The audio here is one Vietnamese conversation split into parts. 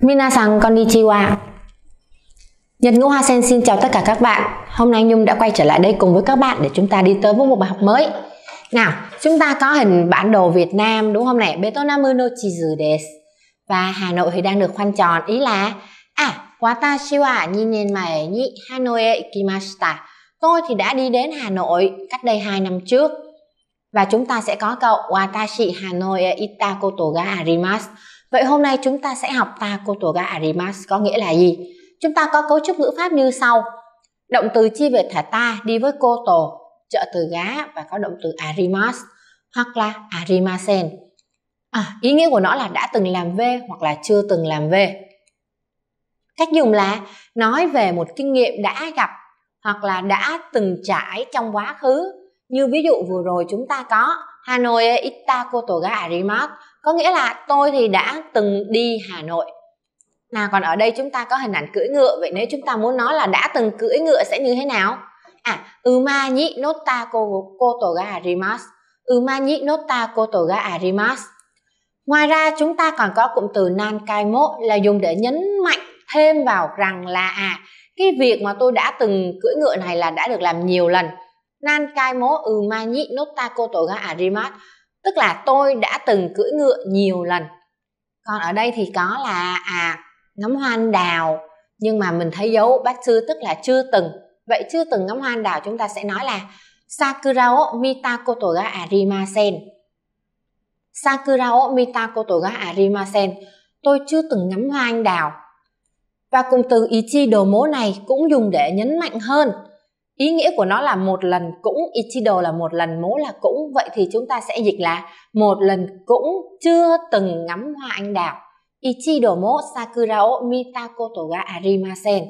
Minasan konnichiwa Nhật Ngô Hoa Sen xin chào tất cả các bạn Hôm nay Nhung đã quay trở lại đây cùng với các bạn để chúng ta đi tới với một bài học mới Nào, chúng ta có hình bản đồ Việt Nam đúng không này? Betonamu no chizu desu Và Hà Nội thì đang được khoanh tròn Ý là À, watashi wa 2 nen mae ni Hanoi e ikimashita Tôi thì đã đi đến Hà Nội cách đây 2 năm trước Và chúng ta sẽ có câu Watashi Hanoi e itakoto ga arimasu Vậy hôm nay chúng ta sẽ học ta cô ga arimas có nghĩa là gì? Chúng ta có cấu trúc ngữ pháp như sau. Động từ chi về thả ta đi với cô koto, trợ từ gá và có động từ arimas hoặc là arimasen. À, ý nghĩa của nó là đã từng làm về hoặc là chưa từng làm về. Cách dùng là nói về một kinh nghiệm đã gặp hoặc là đã từng trải trong quá khứ. Như ví dụ vừa rồi chúng ta có Hà Nội está cotoga arimat có nghĩa là tôi thì đã từng đi Hà Nội. Nào còn ở đây chúng ta có hình ảnh cưỡi ngựa vậy nếu chúng ta muốn nói là đã từng cưỡi ngựa sẽ như thế nào? À, uma ni nota kotoga arimas. Uma ni nota kotoga arimas. Ngoài ra chúng ta còn có cụm từ nan cai mo là dùng để nhấn mạnh thêm vào rằng là à cái việc mà tôi đã từng cưỡi ngựa này là đã được làm nhiều lần Nankaimo Umayi ừ Nopta Koto ga Arimat à tức là tôi đã từng cưỡi ngựa nhiều lần còn ở đây thì có là à ngắm hoa anh đào nhưng mà mình thấy dấu bát sư tức là chưa từng vậy chưa từng ngắm hoa anh đào chúng ta sẽ nói là sakurao mitakoto ga à arimasen sakurao mitakoto ga à arimasen tôi chưa từng ngắm hoa anh đào và cùng từ ichi đồ mố này cũng dùng để nhấn mạnh hơn ý nghĩa của nó là một lần cũng ichido là một lần mố là cũng vậy thì chúng ta sẽ dịch là một lần cũng chưa từng ngắm hoa anh đào ichido mo sakura o mitakoto ga arimasen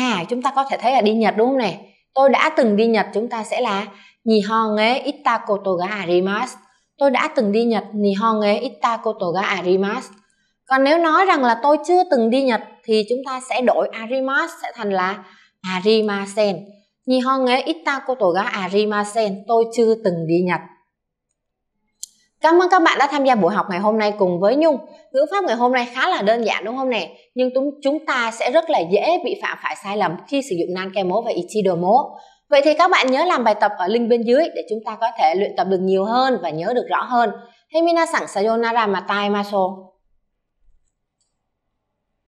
à chúng ta có thể thấy là đi nhật đúng không này tôi đã từng đi nhật chúng ta sẽ là nihonge itakoto ga arimas tôi đã từng đi nhật nihonge itakoto ga arimas còn nếu nói rằng là tôi chưa từng đi nhật thì chúng ta sẽ đổi arimas sẽ thành là À, arimasen. Nhi hong ấy cô koto ga arimasen, tôi chưa từng đi Nhật. Cảm ơn các bạn đã tham gia buổi học ngày hôm nay cùng với Nhung. Ngữ pháp ngày hôm nay khá là đơn giản đúng không nè? Nhưng chúng ta sẽ rất là dễ bị phạm phải sai lầm khi sử dụng nan kemo và ichidomo. Vậy thì các bạn nhớ làm bài tập ở link bên dưới để chúng ta có thể luyện tập được nhiều hơn và nhớ được rõ hơn. Hemina sẵn sayonara matai maso.